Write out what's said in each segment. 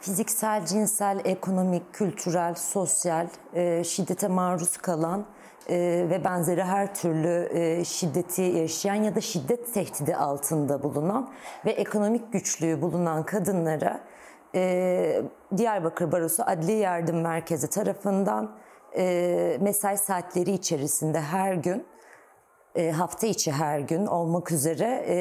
fiziksel, cinsel, ekonomik, kültürel, sosyal e, şiddete maruz kalan e, ve benzeri her türlü e, şiddeti yaşayan ya da şiddet tehdidi altında bulunan ve ekonomik güçlüğü bulunan kadınlara e, Diyarbakır Barosu Adli Yardım Merkezi tarafından e, mesai saatleri içerisinde her gün e, hafta içi her gün olmak üzere e,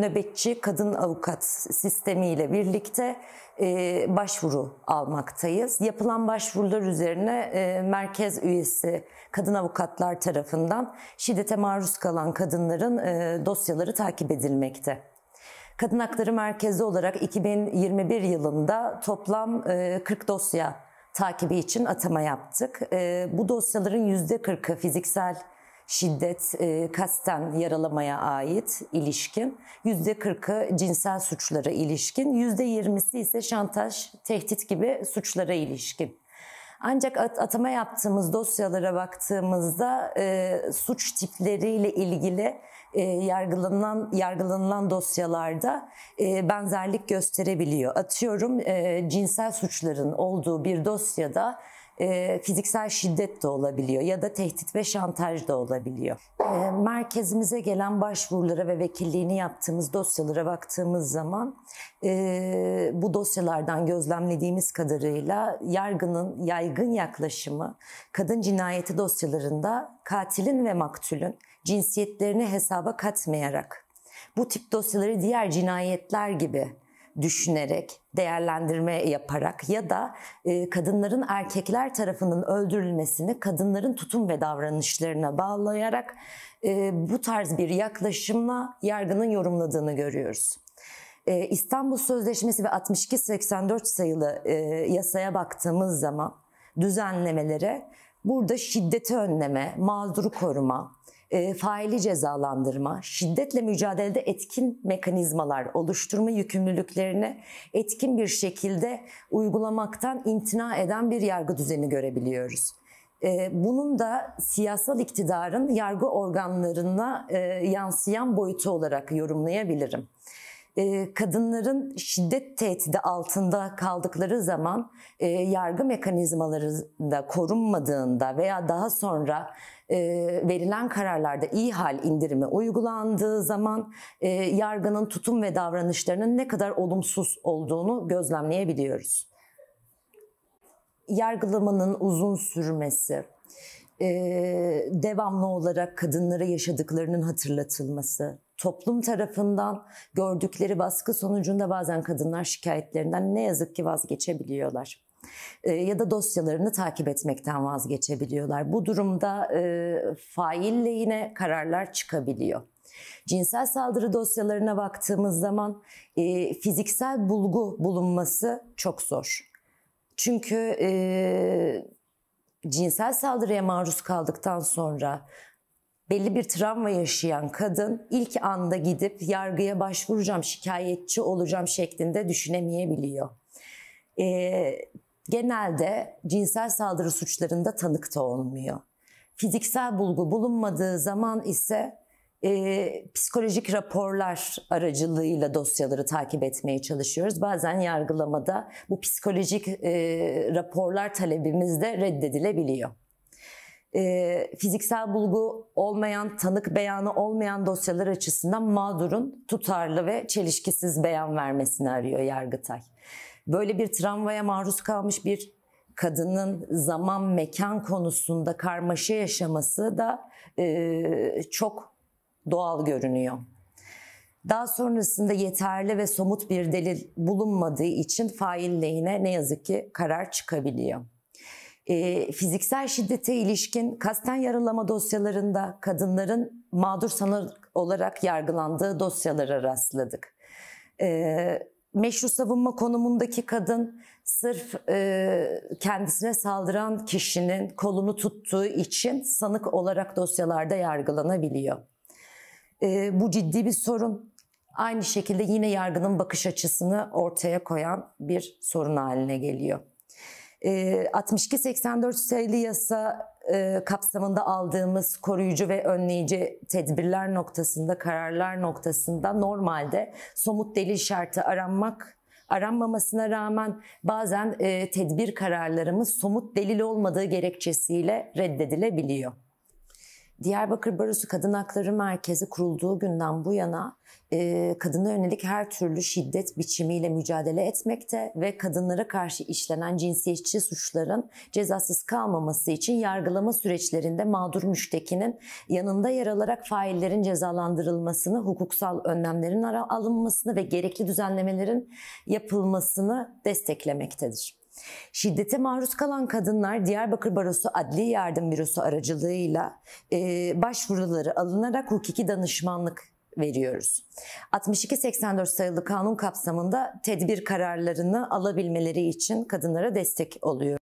nöbetçi kadın avukat sistemiyle birlikte e, başvuru almaktayız. Yapılan başvurular üzerine merkez üyesi kadın avukatlar tarafından şiddete maruz kalan kadınların dosyaları takip edilmekte. Kadın Hakları Merkezi olarak 2021 yılında toplam 40 dosya takibi için atama yaptık. Bu dosyaların %40'ı fiziksel şiddet e, kasten yaralamaya ait ilişkin, yüzde %40'ı cinsel suçlara ilişkin, yüzde %20'si ise şantaj, tehdit gibi suçlara ilişkin. Ancak atama yaptığımız dosyalara baktığımızda e, suç tipleriyle ilgili e, yargılanan yargılanılan dosyalarda e, benzerlik gösterebiliyor. Atıyorum e, cinsel suçların olduğu bir dosyada e, fiziksel şiddet de olabiliyor ya da tehdit ve şantaj da olabiliyor. E, merkezimize gelen başvurulara ve vekilliğini yaptığımız dosyalara baktığımız zaman e, bu dosyalardan gözlemlediğimiz kadarıyla yargının yaygın yaklaşımı kadın cinayeti dosyalarında katilin ve maktulün cinsiyetlerini hesaba katmayarak bu tip dosyaları diğer cinayetler gibi düşünerek, değerlendirme yaparak ya da e, kadınların erkekler tarafının öldürülmesini kadınların tutum ve davranışlarına bağlayarak e, bu tarz bir yaklaşımla yargının yorumladığını görüyoruz. E, İstanbul Sözleşmesi ve 6284 sayılı e, yasaya baktığımız zaman düzenlemelere burada şiddeti önleme, mağduru koruma, e, faili cezalandırma, şiddetle mücadelede etkin mekanizmalar oluşturma yükümlülüklerini etkin bir şekilde uygulamaktan imtina eden bir yargı düzeni görebiliyoruz. E, bunun da siyasal iktidarın yargı organlarına e, yansıyan boyutu olarak yorumlayabilirim. Ee, kadınların şiddet tehdidi altında kaldıkları zaman e, yargı mekanizmalarında korunmadığında veya daha sonra e, verilen kararlarda iyi hal indirimi uygulandığı zaman e, yargının tutum ve davranışlarının ne kadar olumsuz olduğunu gözlemleyebiliyoruz. Yargılamanın uzun sürmesi, e, devamlı olarak kadınlara yaşadıklarının hatırlatılması, toplum tarafından gördükleri baskı sonucunda bazen kadınlar şikayetlerinden ne yazık ki vazgeçebiliyorlar ee, ya da dosyalarını takip etmekten vazgeçebiliyorlar. Bu durumda e, faille yine kararlar çıkabiliyor. Cinsel saldırı dosyalarına baktığımız zaman e, fiziksel bulgu bulunması çok zor. Çünkü e, cinsel saldırıya maruz kaldıktan sonra belli bir travma yaşayan kadın ilk anda gidip yargıya başvuracağım, şikayetçi olacağım şeklinde düşünemeyebiliyor. E, genelde cinsel saldırı suçlarında tanık da olmuyor. Fiziksel bulgu bulunmadığı zaman ise e, psikolojik raporlar aracılığıyla dosyaları takip etmeye çalışıyoruz. Bazen yargılamada bu psikolojik e, raporlar talebimiz de reddedilebiliyor e, fiziksel bulgu olmayan, tanık beyanı olmayan dosyalar açısından mağdurun tutarlı ve çelişkisiz beyan vermesini arıyor Yargıtay. Böyle bir tramvaya maruz kalmış bir kadının zaman mekan konusunda karmaşa yaşaması da e, çok doğal görünüyor. Daha sonrasında yeterli ve somut bir delil bulunmadığı için fail lehine ne yazık ki karar çıkabiliyor e, fiziksel şiddete ilişkin kasten yaralama dosyalarında kadınların mağdur sanık olarak yargılandığı dosyalara rastladık. E, meşru savunma konumundaki kadın sırf e, kendisine saldıran kişinin kolunu tuttuğu için sanık olarak dosyalarda yargılanabiliyor. E, bu ciddi bir sorun. Aynı şekilde yine yargının bakış açısını ortaya koyan bir sorun haline geliyor. 62-84 sayılı yasa kapsamında aldığımız koruyucu ve önleyici tedbirler noktasında, kararlar noktasında normalde somut delil şartı aranmak aranmamasına rağmen bazen tedbir kararlarımız somut delil olmadığı gerekçesiyle reddedilebiliyor. Diyarbakır Barosu Kadın Hakları Merkezi kurulduğu günden bu yana e, kadına yönelik her türlü şiddet biçimiyle mücadele etmekte ve kadınlara karşı işlenen cinsiyetçi suçların cezasız kalmaması için yargılama süreçlerinde mağdur müştekinin yanında yer alarak faillerin cezalandırılmasını, hukuksal önlemlerin alınmasını ve gerekli düzenlemelerin yapılmasını desteklemektedir. Şiddete maruz kalan kadınlar Diyarbakır Barosu Adli Yardım Bürosu aracılığıyla e, başvuruları alınarak hukuki danışmanlık veriyoruz. 62-84 sayılı kanun kapsamında tedbir kararlarını alabilmeleri için kadınlara destek oluyor.